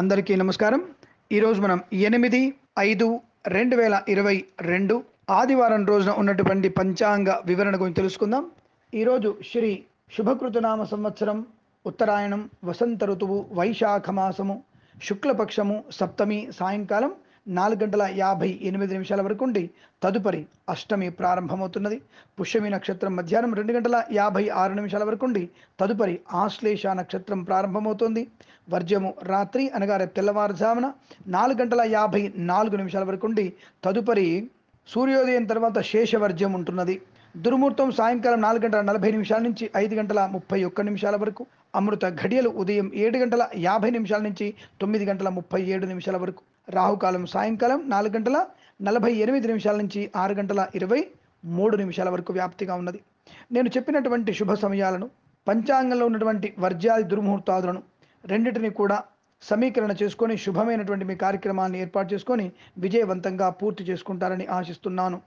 అందరికీ నమస్కారం ఈరోజు మనం ఎనిమిది ఐదు రెండు వేల ఇరవై రెండు ఆదివారం రోజున ఉన్నటువంటి పంచాంగ వివరణ గురించి తెలుసుకుందాం ఈరోజు శ్రీ శుభకృతనామ సంవత్సరం ఉత్తరాయణం వసంత ఋతువు వైశాఖ మాసము శుక్లపక్షము సప్తమి సాయంకాలం నాలుగు గంటల యాభై ఎనిమిది నిమిషాల వరకు ఉండి తదుపరి అష్టమి ప్రారంభమవుతున్నది పుష్యమి నక్షత్రం మధ్యాహ్నం రెండు గంటల యాభై ఆరు నిమిషాల వరకు ఉండి తదుపరి ఆశ్లేష నక్షత్రం ప్రారంభమవుతుంది వర్జము రాత్రి అనగా తెల్లవారుజామున నాలుగు గంటల యాభై నాలుగు నిమిషాల వరకు ఉండి తదుపరి సూర్యోదయం తర్వాత శేషవర్జ్యం ఉంటున్నది దుర్ముహూర్తం సాయంకాలం నాలుగు గంటల నలభై నిమిషాల నుంచి ఐదు గంటల ముప్పై ఒక్క నిమిషాల వరకు అమృత ఘడియలు ఉదయం ఏడు గంటల యాభై నిమిషాల నుంచి తొమ్మిది గంటల ముప్పై ఏడు నిమిషాల వరకు రాహుకాలం సాయంకాలం నాలుగు గంటల నలభై ఎనిమిది నిమిషాల నుంచి ఆరు గంటల ఇరవై మూడు నిమిషాల వరకు వ్యాప్తిగా ఉన్నది నేను చెప్పినటువంటి శుభ సమయాలను పంచాంగంలో ఉన్నటువంటి వర్జ్యాది దుర్ముహూర్తాదులను రెండింటిని కూడా సమీకరణ చేసుకొని శుభమైనటువంటి మీ కార్యక్రమాన్ని ఏర్పాటు చేసుకొని విజయవంతంగా పూర్తి చేసుకుంటారని ఆశిస్తున్నాను